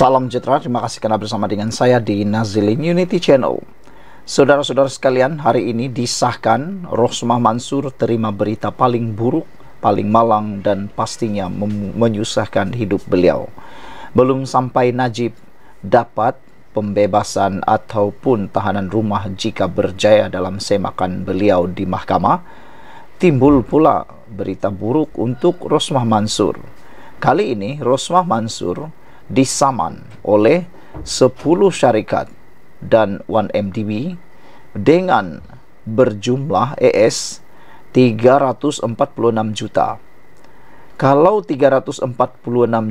Salam sejahtera, terima kasih karena bersama dengan saya di Nazilin Unity Channel. Saudara-saudara sekalian, hari ini disahkan Rosmah Mansur terima berita paling buruk, paling malang dan pastinya menyusahkan hidup beliau. Belum sampai Najib dapat pembebasan ataupun tahanan rumah jika berjaya dalam semakan beliau di mahkamah, timbul pula berita buruk untuk Rosmah Mansur. Kali ini Rosmah Mansur disaman oleh 10 syarikat dan 1MDB dengan berjumlah AS 346 juta. Kalau 346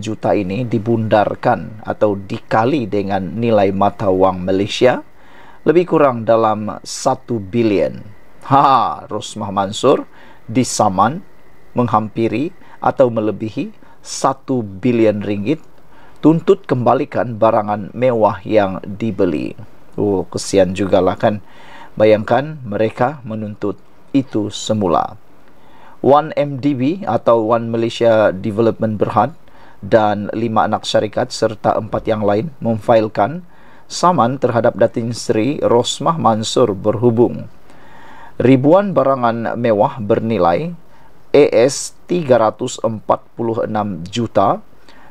juta ini dibundarkan atau dikali dengan nilai mata wang Malaysia lebih kurang dalam 1 bilion. Ha, Rosmah Mansur disaman menghampiri atau melebihi 1 bilion ringgit tuntut kembalikan barangan mewah yang dibeli. Oh, kesian juga lah kan. Bayangkan mereka menuntut itu semula. One mdb atau One Malaysia Development Berhad dan lima anak syarikat serta empat yang lain memfailkan saman terhadap Datin Sri Rosmah Mansur berhubung. Ribuan barangan mewah bernilai AS 346 juta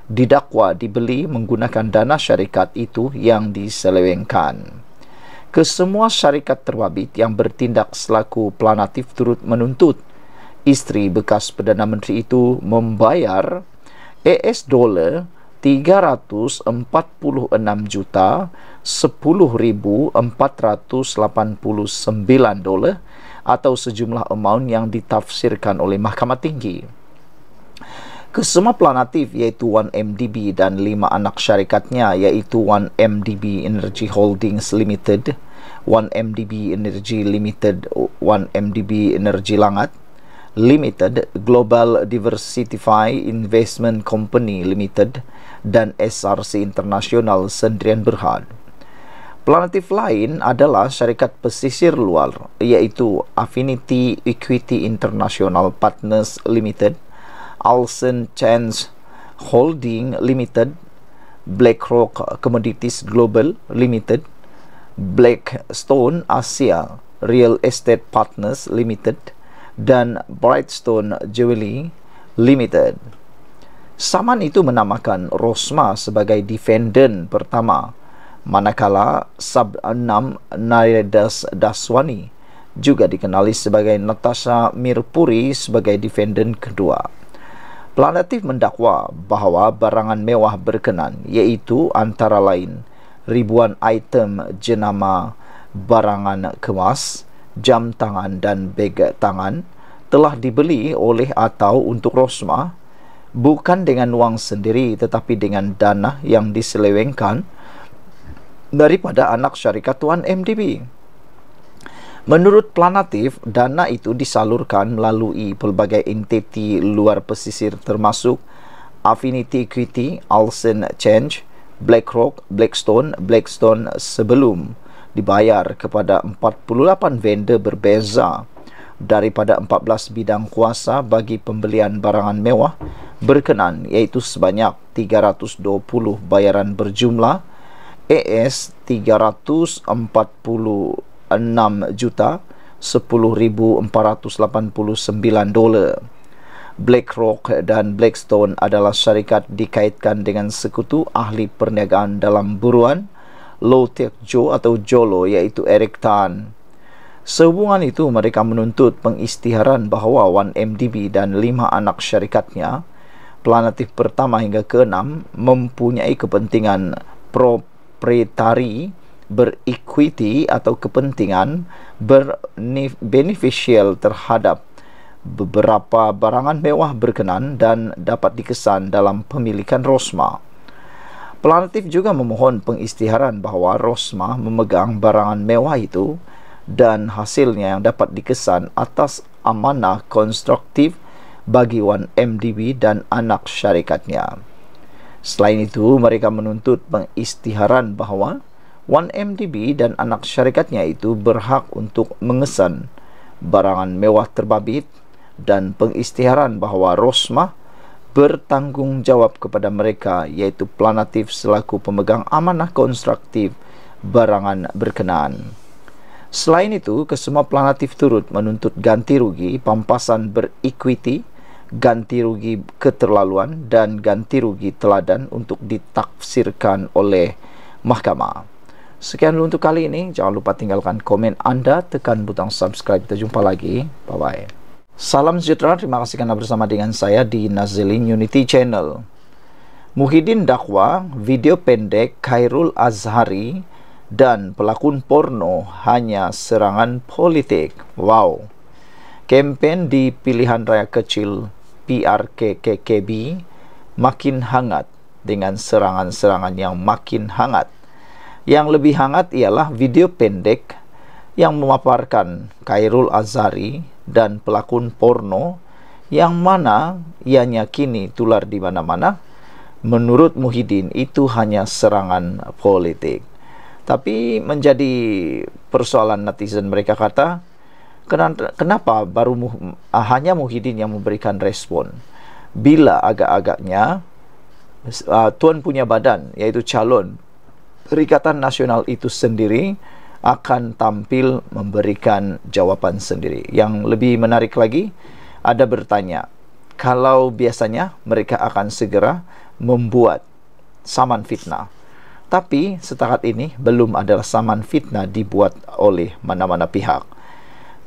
didakwa dibeli menggunakan dana syarikat itu yang diselewengkan. Kesemua syarikat terwabit yang bertindak selaku planatif turut menuntut isteri bekas Perdana Menteri itu membayar AS dolar 346 juta 10489 dolar atau sejumlah amount yang ditafsirkan oleh Mahkamah Tinggi ke semua planatif iaitu 1MDB dan lima anak syarikatnya iaitu 1MDB Energy Holdings Limited, 1MDB Energy Limited, 1MDB Energy Langat Limited, Global Diversify Investment Company Limited dan SRC International Sendirian Berhad. Planatif lain adalah syarikat pesisir luar iaitu Affinity Equity International Partners Limited, Alson Chance Holding Limited, BlackRock Commodities Global Limited, Blackstone Asia Real Estate Partners Limited dan Brightstone Jewelry Limited. Saman itu menamakan Rosma sebagai defendant pertama manakala Sub 6 Naredas Daswani juga dikenali sebagai Natasha Mirpuri sebagai defendant kedua. Planatif mendakwa bahawa barangan mewah berkenan iaitu antara lain ribuan item jenama barangan kemas, jam tangan dan beg tangan telah dibeli oleh atau untuk Rosma bukan dengan wang sendiri tetapi dengan dana yang diselewengkan daripada anak syarikat Tuan MDB. Menurut Planatif, dana itu disalurkan melalui pelbagai entiti luar pesisir termasuk Affinity Equity, Alsen Change, BlackRock, Blackstone, Blackstone sebelum dibayar kepada 48 vendor berbeza daripada 14 bidang kuasa bagi pembelian barangan mewah berkenan iaitu sebanyak 320 bayaran berjumlah AS 6 juta 10489 dolar. BlackRock dan Blackstone adalah syarikat dikaitkan dengan sekutu ahli perniagaan dalam buruan Low Tech Joe atau Jolo iaitu Eric Tan. Sehubungan itu mereka menuntut pengisytiharan bahawa 1MDB dan lima anak syarikatnya planetif pertama hingga keenam mempunyai kepentingan proprietari berequity atau kepentingan beneficial terhadap beberapa barangan mewah berkenan dan dapat dikesan dalam pemilikan Rosma. Pelantif juga memohon pengistiharan bahawa Rosma memegang barangan mewah itu dan hasilnya yang dapat dikesan atas amanah konstruktif bagi Wan MDB dan anak syarikatnya. Selain itu, mereka menuntut pengistiharan bahawa 1MDB dan anak syarikatnya itu berhak untuk mengesan barangan mewah terbabit dan pengistiharan bahawa Rosmah bertanggungjawab kepada mereka iaitu planatif selaku pemegang amanah konstruktif barangan berkenaan. Selain itu, kesemua planatif turut menuntut ganti rugi pampasan berikuiti, ganti rugi keterlaluan dan ganti rugi teladan untuk ditafsirkan oleh mahkamah. Sekian dulu untuk kali ini. Jangan lupa tinggalkan komen anda, tekan butang subscribe. Kita jumpa lagi. Bye-bye. Salam sejahtera. Terima kasih kerana bersama dengan saya di Nazilin Unity Channel. Muhyiddin dakwa video pendek Khairul Azhari dan pelakon porno hanya serangan politik. Wow. Kempen di pilihan raya kecil PRKKKB makin hangat dengan serangan-serangan yang makin hangat. Yang lebih hangat ialah video pendek yang memaparkan Khairul Azari dan pelakon porno yang mana ianya kini tular di mana-mana menurut Muhyiddin itu hanya serangan politik. Tapi menjadi persoalan netizen mereka kata kenapa baru uh, hanya Muhyiddin yang memberikan respon bila agak-agaknya uh, tuan punya badan yaitu calon Perikatan Nasional itu sendiri akan tampil memberikan jawapan sendiri. Yang lebih menarik lagi, ada bertanya, kalau biasanya mereka akan segera membuat saman fitnah. Tapi setakat ini belum ada saman fitnah dibuat oleh mana-mana pihak.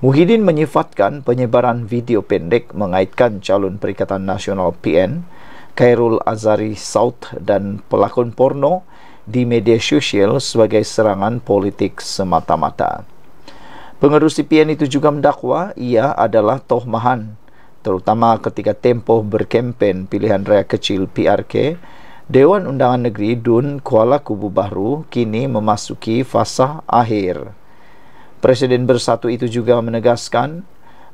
Muhyiddin menyifatkan penyebaran video pendek mengaitkan calon Perikatan Nasional PN, Khairul Azari South dan pelakon porno di media sosial sebagai serangan politik semata-mata. Pengerusi PN itu juga mendakwa ia adalah Toh Mahan, terutama ketika tempoh berkempen pilihan raya kecil PRK, Dewan Undangan Negeri Dun Kuala Kubu Baru kini memasuki fasa akhir. Presiden Bersatu itu juga menegaskan,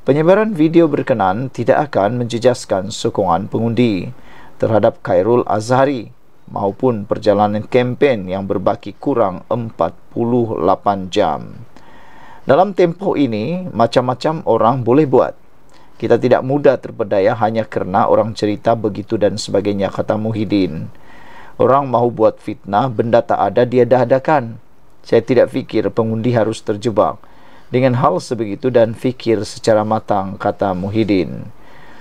penyebaran video berkenan tidak akan menjejaskan sokongan pengundi terhadap Khairul Azhari maupun perjalanan kempen yang berbaki kurang 48 jam. Dalam tempoh ini, macam-macam orang boleh buat. Kita tidak mudah terpedaya hanya kerana orang cerita begitu dan sebagainya, kata Muhyiddin. Orang mahu buat fitnah, benda tak ada, dia dah adakan. Saya tidak fikir pengundi harus terjebak. Dengan hal sebegitu dan fikir secara matang, kata Muhyiddin.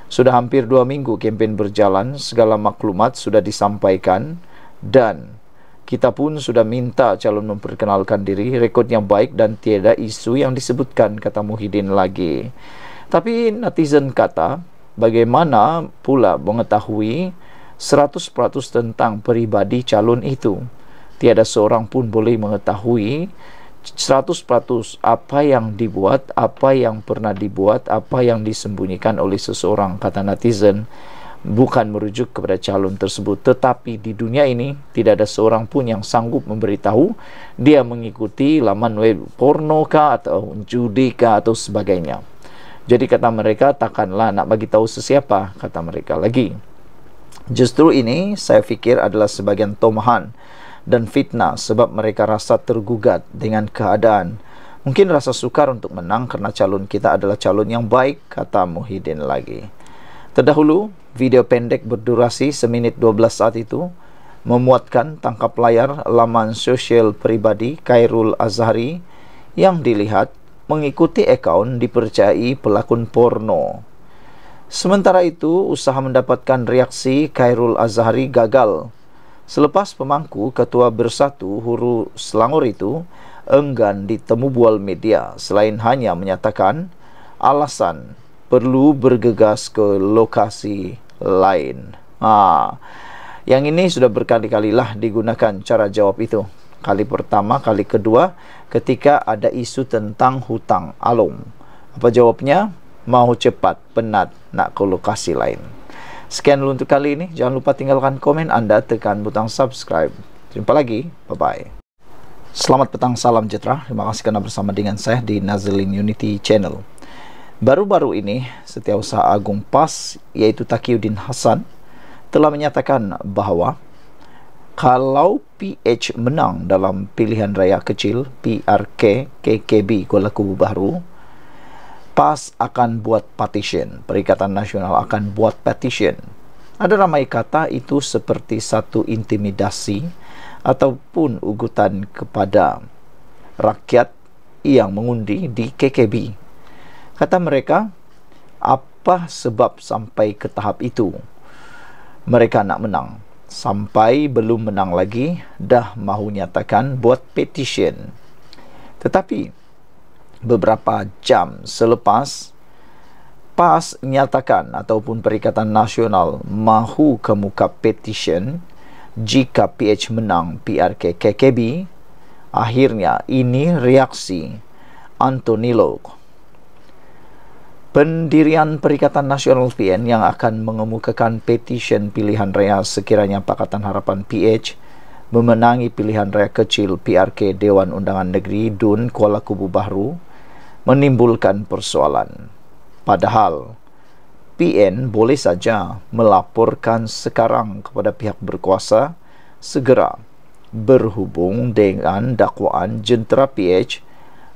Sudah hampir dua minggu kempen berjalan, segala maklumat sudah disampaikan dan kita pun sudah minta calon memperkenalkan diri, rekod yang baik dan tiada isu yang disebutkan, kata Muhyiddin lagi. Tapi netizen kata, bagaimana pula mengetahui 100% tentang peribadi calon itu? Tiada seorang pun boleh mengetahui 100% apa yang dibuat, apa yang pernah dibuat, apa yang disembunyikan oleh seseorang kata netizen bukan merujuk kepada calon tersebut tetapi di dunia ini tidak ada seorang pun yang sanggup memberitahu dia mengikuti laman web porno kah atau judi kah atau sebagainya jadi kata mereka takkanlah nak bagi tahu sesiapa kata mereka lagi justru ini saya fikir adalah sebagian tomahan dan fitnah sebab mereka rasa tergugat dengan keadaan. Mungkin rasa sukar untuk menang kerana calon kita adalah calon yang baik, kata Muhyiddin lagi. Terdahulu, video pendek berdurasi seminit 12 saat itu memuatkan tangkap layar laman sosial peribadi Khairul Azhari yang dilihat mengikuti akaun dipercayai pelakon porno. Sementara itu, usaha mendapatkan reaksi Khairul Azhari gagal Selepas pemangku ketua bersatu huru Selangor itu enggan ditemu bual media selain hanya menyatakan alasan perlu bergegas ke lokasi lain. Ha. Yang ini sudah berkali-kali lah digunakan cara jawab itu. Kali pertama, kali kedua ketika ada isu tentang hutang alung. Apa jawabnya? Mau cepat, penat, nak ke lokasi lain. Sekian dulu untuk kali ini. Jangan lupa tinggalkan komen anda, tekan butang subscribe. Jumpa lagi. Bye-bye. Selamat petang, salam jetra. Terima kasih kerana bersama dengan saya di Nazlin Unity Channel. Baru-baru ini, Setiausaha Agung PAS iaitu Takiuddin Hasan telah menyatakan bahawa kalau PH menang dalam pilihan raya kecil PRK KKB Kuala Kubu Baru PAS akan buat petition. Perikatan Nasional akan buat petition. Ada ramai kata itu seperti satu intimidasi ataupun ugutan kepada rakyat yang mengundi di KKB. Kata mereka, apa sebab sampai ke tahap itu? Mereka nak menang. Sampai belum menang lagi, dah mahu nyatakan buat petition. Tetapi, beberapa jam selepas PAS nyatakan ataupun Perikatan Nasional mahu kemuka petisyen jika PH menang PRK KKB akhirnya ini reaksi Anthony Lok. Pendirian Perikatan Nasional PN yang akan mengemukakan petisyen pilihan raya sekiranya Pakatan Harapan PH memenangi pilihan raya kecil PRK Dewan Undangan Negeri DUN Kuala Kubu Baru menimbulkan persoalan. Padahal, PN boleh saja melaporkan sekarang kepada pihak berkuasa segera berhubung dengan dakwaan jentera PH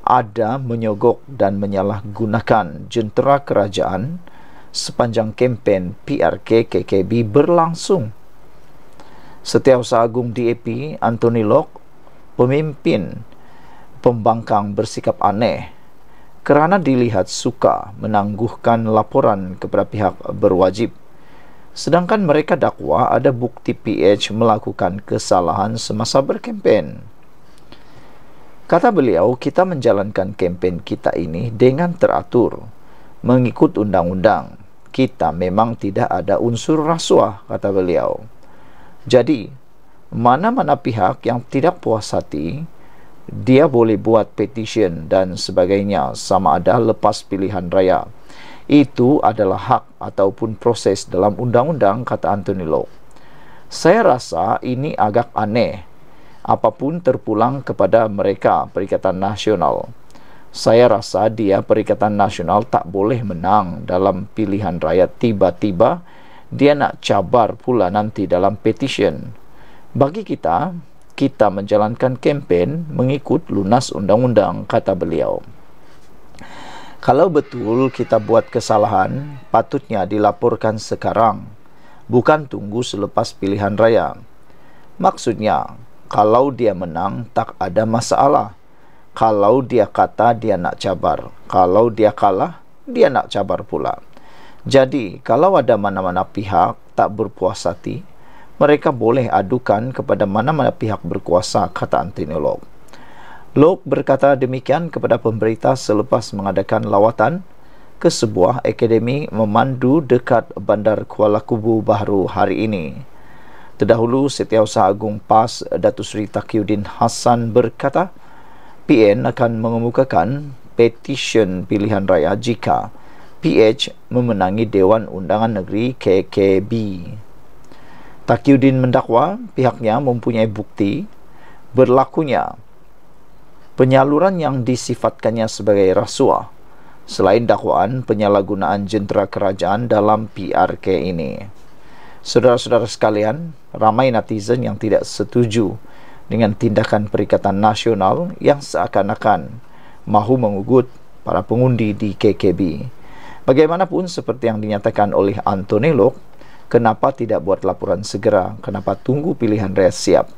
ada menyogok dan menyalahgunakan jentera kerajaan sepanjang kempen PRK KKB berlangsung. Setiausaha Agung DAP Anthony Locke, pemimpin pembangkang bersikap aneh kerana dilihat suka menangguhkan laporan kepada pihak berwajib. Sedangkan mereka dakwa ada bukti PH melakukan kesalahan semasa berkempen. Kata beliau, kita menjalankan kempen kita ini dengan teratur, mengikut undang-undang. Kita memang tidak ada unsur rasuah, kata beliau. Jadi, mana-mana pihak yang tidak puas hati, dia boleh buat petition dan sebagainya sama ada lepas pilihan raya itu adalah hak ataupun proses dalam undang-undang kata Anthony Law saya rasa ini agak aneh apapun terpulang kepada mereka Perikatan Nasional saya rasa dia Perikatan Nasional tak boleh menang dalam pilihan raya tiba-tiba dia nak cabar pula nanti dalam petition bagi kita kita menjalankan kempen mengikut lunas undang-undang, kata beliau. Kalau betul kita buat kesalahan, patutnya dilaporkan sekarang, bukan tunggu selepas pilihan raya. Maksudnya, kalau dia menang, tak ada masalah. Kalau dia kata dia nak cabar, kalau dia kalah, dia nak cabar pula. Jadi, kalau ada mana-mana pihak tak berpuas hati, mereka boleh adukan kepada mana-mana pihak berkuasa, kata antinolog. Lok berkata demikian kepada pemberita selepas mengadakan lawatan ke sebuah akademi memandu dekat Bandar Kuala Kubu baru hari ini. Terdahulu, Setiausaha Agung PAS Datu Seri Takyudin Hassan berkata, PN akan mengemukakan petisyen pilihan raya jika PH memenangi Dewan Undangan Negeri KKB. Takiuddin mendakwa pihaknya mempunyai bukti berlakunya penyaluran yang disifatkannya sebagai rasuah selain dakwaan penyalahgunaan jentera kerajaan dalam PRK ini. Saudara-saudara sekalian, ramai netizen yang tidak setuju dengan tindakan Perikatan Nasional yang seakan-akan mahu mengugut para pengundi di KKB. Bagaimanapun seperti yang dinyatakan oleh Anthony Locke, Kenapa tidak buat laporan segera? Kenapa tunggu pilihan raya siap?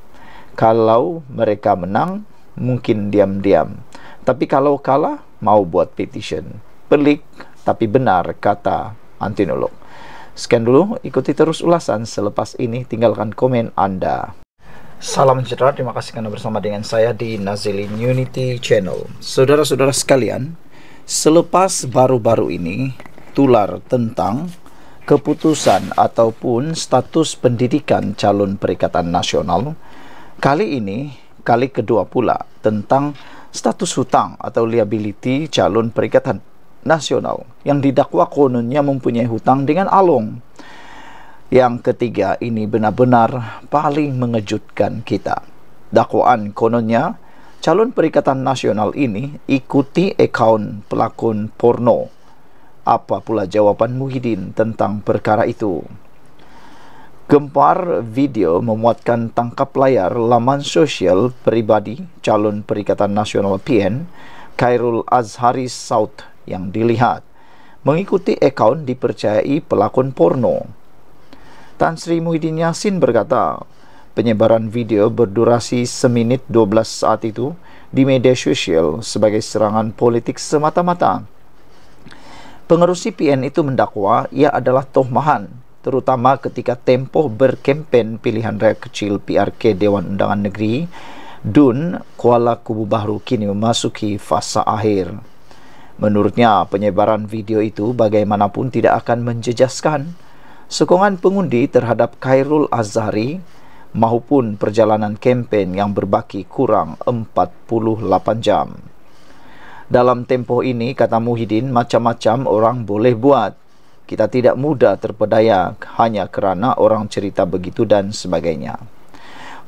Kalau mereka menang, mungkin diam-diam. Tapi kalau kalah, mau buat petition. Pelik, tapi benar, kata antinolog. Sekian dulu, ikuti terus ulasan. Selepas ini, tinggalkan komen Anda. Salam sejahtera, terima kasih karena bersama dengan saya di Nazilin Unity Channel. Saudara-saudara sekalian, selepas baru-baru ini tular tentang keputusan ataupun status pendidikan calon perikatan nasional kali ini kali kedua pula tentang status hutang atau liability calon perikatan nasional yang didakwa kononnya mempunyai hutang dengan Alung Yang ketiga ini benar-benar paling mengejutkan kita. Dakwaan kononnya calon perikatan nasional ini ikuti akaun pelakon porno apa pula jawapan Muhyiddin tentang perkara itu. Gempar video memuatkan tangkap layar laman sosial peribadi calon Perikatan Nasional PN Khairul Azhari South yang dilihat mengikuti akaun dipercayai pelakon porno. Tan Sri Muhyiddin Yassin berkata, penyebaran video berdurasi seminit 12 saat itu di media sosial sebagai serangan politik semata-mata Pengerusi PN itu mendakwa ia adalah tohmahan, terutama ketika tempoh berkempen pilihan raya kecil PRK Dewan Undangan Negeri, DUN, Kuala Kubu Bahru kini memasuki fasa akhir. Menurutnya, penyebaran video itu bagaimanapun tidak akan menjejaskan sokongan pengundi terhadap Khairul Azhari maupun perjalanan kempen yang berbaki kurang 48 jam dalam tempoh ini kata Muhyiddin macam-macam orang boleh buat kita tidak mudah terpedaya hanya kerana orang cerita begitu dan sebagainya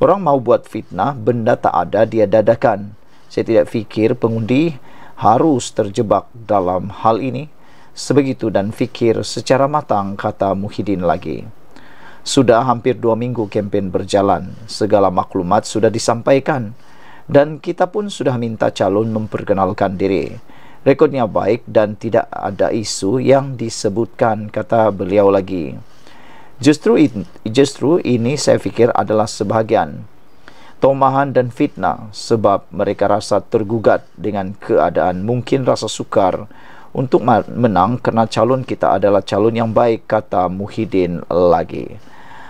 orang mau buat fitnah benda tak ada dia dadakan saya tidak fikir pengundi harus terjebak dalam hal ini sebegitu dan fikir secara matang kata Muhyiddin lagi sudah hampir dua minggu kempen berjalan segala maklumat sudah disampaikan dan kita pun sudah minta calon memperkenalkan diri. Rekodnya baik dan tidak ada isu yang disebutkan, kata beliau lagi. Justru, justru ini saya fikir adalah sebahagian tomahan dan fitnah sebab mereka rasa tergugat dengan keadaan mungkin rasa sukar untuk menang kerana calon kita adalah calon yang baik kata Muhyiddin lagi.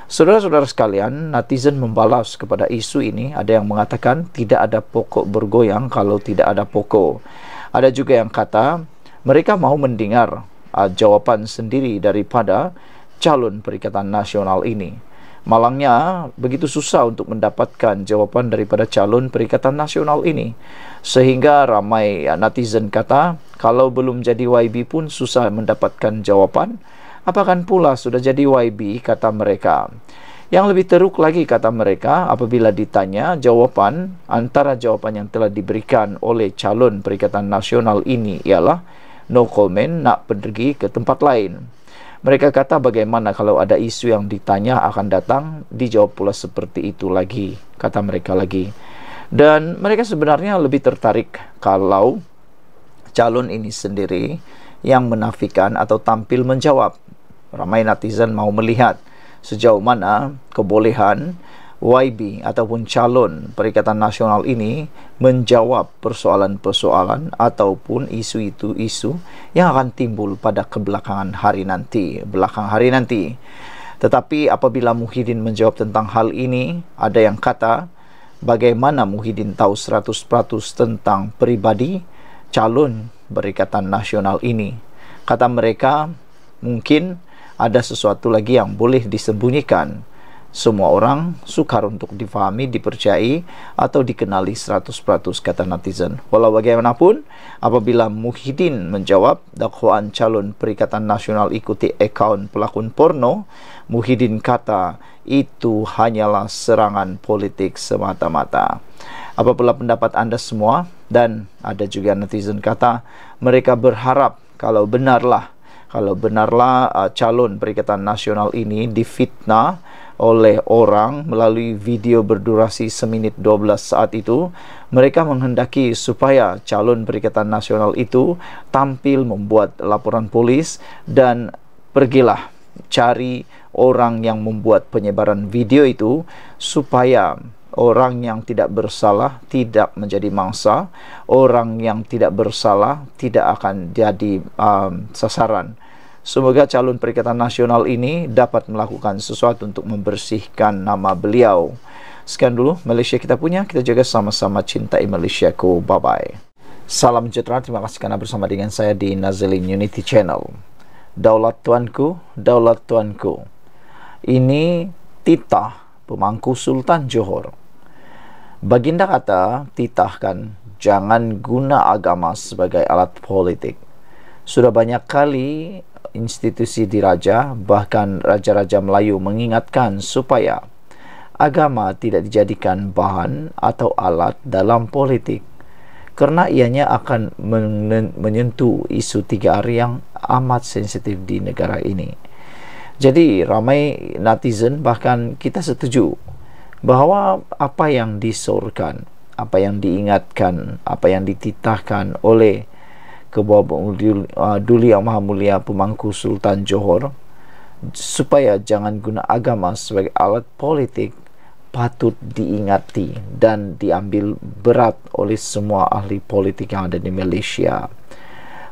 Saudara-saudara sekalian, netizen membalas kepada isu ini. Ada yang mengatakan tidak ada pokok bergoyang kalau tidak ada pokok. Ada juga yang kata mereka mahu mendengar uh, ah, jawaban sendiri daripada calon Perikatan Nasional ini. Malangnya begitu susah untuk mendapatkan jawapan daripada calon Perikatan Nasional ini. Sehingga ramai uh, netizen kata kalau belum jadi YB pun susah mendapatkan jawapan apakan pula sudah jadi YB, kata mereka. Yang lebih teruk lagi, kata mereka, apabila ditanya jawapan antara jawapan yang telah diberikan oleh calon Perikatan Nasional ini ialah no comment, nak pergi ke tempat lain. Mereka kata bagaimana kalau ada isu yang ditanya akan datang, dijawab pula seperti itu lagi, kata mereka lagi. Dan mereka sebenarnya lebih tertarik kalau calon ini sendiri yang menafikan atau tampil menjawab ramai netizen mau melihat sejauh mana kebolehan YB ataupun calon Perikatan Nasional ini menjawab persoalan-persoalan ataupun isu itu isu yang akan timbul pada kebelakangan hari nanti, belakang hari nanti. Tetapi apabila Muhyiddin menjawab tentang hal ini, ada yang kata bagaimana Muhyiddin tahu 100% tentang pribadi calon Perikatan Nasional ini. Kata mereka mungkin mungkin ada sesuatu lagi yang boleh disembunyikan. Semua orang sukar untuk difahami, dipercayai atau dikenali 100% kata netizen. Walau bagaimanapun, apabila Muhyiddin menjawab dakwaan calon Perikatan Nasional ikuti akaun pelakon porno, Muhyiddin kata itu hanyalah serangan politik semata-mata. Apabila pendapat anda semua dan ada juga netizen kata mereka berharap kalau benarlah kalau benarlah uh, calon Perikatan Nasional ini difitnah oleh orang melalui video berdurasi seminit 12 saat itu mereka menghendaki supaya calon Perikatan Nasional itu tampil membuat laporan polis dan pergilah cari orang yang membuat penyebaran video itu supaya orang yang tidak bersalah tidak menjadi mangsa orang yang tidak bersalah tidak akan jadi um, sasaran semoga calon perikatan nasional ini dapat melakukan sesuatu untuk membersihkan nama beliau sekian dulu Malaysia kita punya kita jaga sama-sama cintai Malaysia ku bye bye salam sejahtera terima kasih karena bersama dengan saya di Nazilin Unity Channel daulat tuanku daulat tuanku ini titah pemangku Sultan Johor. Baginda kata, titahkan jangan guna agama sebagai alat politik. Sudah banyak kali institusi diraja, bahkan raja-raja Melayu mengingatkan supaya agama tidak dijadikan bahan atau alat dalam politik kerana ianya akan menyentuh isu tiga hari yang amat sensitif di negara ini. Jadi ramai netizen bahkan kita setuju bahawa apa yang disorkan, apa yang diingatkan, apa yang dititahkan oleh kebawa duli yang maha mulia pemangku Sultan Johor supaya jangan guna agama sebagai alat politik patut diingati dan diambil berat oleh semua ahli politik yang ada di Malaysia.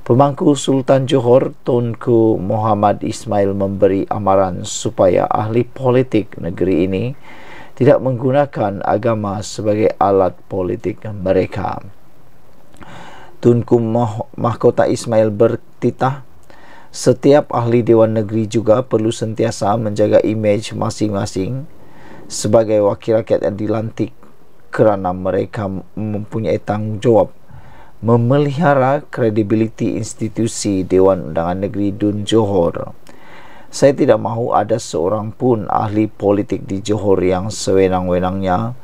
Pemangku Sultan Johor Tunku Muhammad Ismail memberi amaran supaya ahli politik negeri ini tidak menggunakan agama sebagai alat politik mereka. Tunku Mah Mahkota Ismail bertitah, setiap ahli Dewan Negeri juga perlu sentiasa menjaga imej masing-masing sebagai wakil rakyat yang dilantik kerana mereka mempunyai tanggungjawab memelihara kredibiliti institusi Dewan Undangan Negeri Dun Johor saya tidak mahu ada seorang pun ahli politik di Johor yang sewenang-wenangnya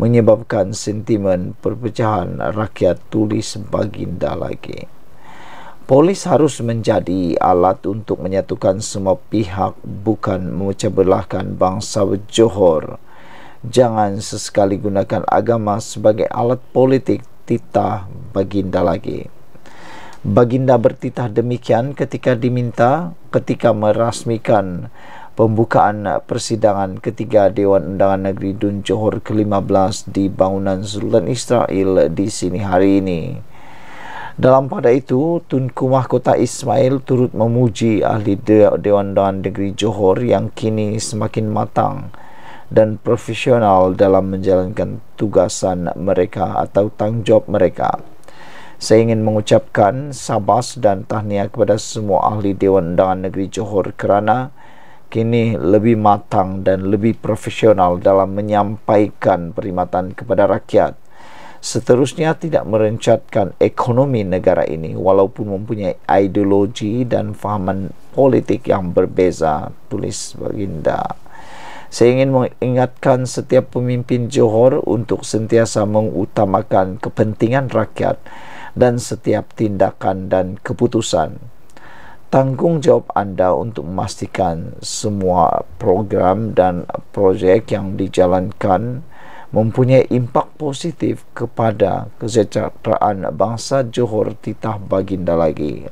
menyebabkan sentimen perpecahan rakyat tulis baginda lagi. Polis harus menjadi alat untuk menyatukan semua pihak bukan mencebelahkan bangsa Johor. Jangan sesekali gunakan agama sebagai alat politik titah baginda lagi baginda bertitah demikian ketika diminta ketika merasmikan pembukaan persidangan ketiga Dewan Undangan Negeri Dun Johor ke-15 di bangunan Sultan Israel di sini hari ini. Dalam pada itu, Tunku Mahkota Ismail turut memuji ahli De Dewan Undangan Negeri Johor yang kini semakin matang dan profesional dalam menjalankan tugasan mereka atau tanggungjawab mereka. Saya ingin mengucapkan sabas dan tahniah kepada semua ahli Dewan Undangan Negeri Johor kerana kini lebih matang dan lebih profesional dalam menyampaikan perkhidmatan kepada rakyat. Seterusnya tidak merencatkan ekonomi negara ini walaupun mempunyai ideologi dan fahaman politik yang berbeza, tulis Baginda. Saya ingin mengingatkan setiap pemimpin Johor untuk sentiasa mengutamakan kepentingan rakyat dan setiap tindakan dan keputusan. Tanggungjawab anda untuk memastikan semua program dan projek yang dijalankan mempunyai impak positif kepada kesejahteraan bangsa Johor Titah Baginda lagi.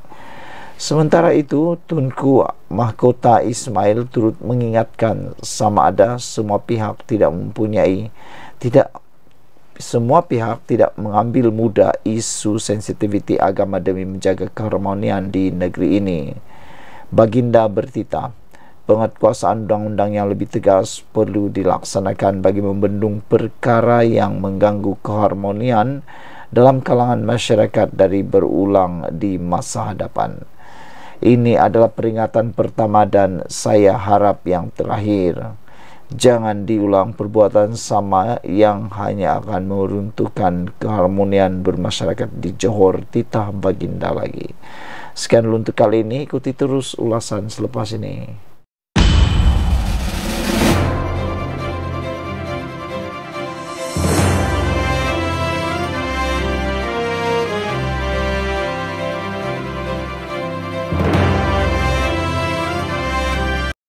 Sementara itu, Tunku Mahkota Ismail turut mengingatkan sama ada semua pihak tidak mempunyai tidak semua pihak tidak mengambil mudah isu sensitiviti agama demi menjaga keharmonian di negeri ini. Baginda bertita, penguatkuasaan undang-undang yang lebih tegas perlu dilaksanakan bagi membendung perkara yang mengganggu keharmonian dalam kalangan masyarakat dari berulang di masa hadapan. Ini adalah peringatan pertama dan saya harap yang terakhir. Jangan diulang perbuatan sama yang hanya akan meruntuhkan keharmonian bermasyarakat di Johor Titah Baginda lagi. Sekian untuk kali ini, ikuti terus ulasan selepas ini.